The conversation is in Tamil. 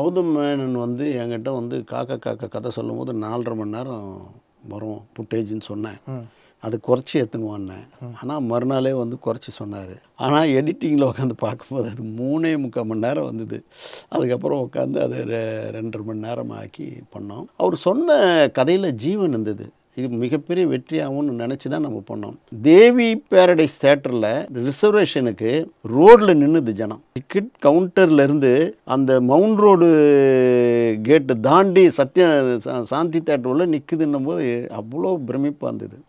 கௌதம் மேனன் வந்து என்கிட்ட வந்து காக்கா காக்க கதை சொல்லும் போது நாலரை மணி நேரம் வரும் புட்டேஜின்னு சொன்னேன் அது குறைச்சி எடுத்துனுவான்னேன் ஆனால் மறுநாளே வந்து குறைச்சி சொன்னார் ஆனால் எடிட்டிங்கில் உட்காந்து பார்க்கும்போது அது மூணே முக்கால் மணி நேரம் வந்தது அதுக்கப்புறம் உட்காந்து அதை ரெண்டரை மணி நேரம் ஆக்கி பண்ணோம் அவர் சொன்ன கதையில் ஜீவன் இருந்தது இது மிகப்பெரிய வெற்றியாகும்னு நினச்சி தான் நம்ம பண்ணோம் தேவி பேரடைஸ் தேட்டரில் ரிசர்வேஷனுக்கு ரோடில் நின்றுது ஜனம் டிக்கெட் கவுண்டர்லேருந்து அந்த மவுண்ட் ரோடு கேட்டு தாண்டி சத்ய சாந்தி உள்ளே நிற்குதுன்னும் போது அவ்வளோ பிரமிப்பாக இருந்தது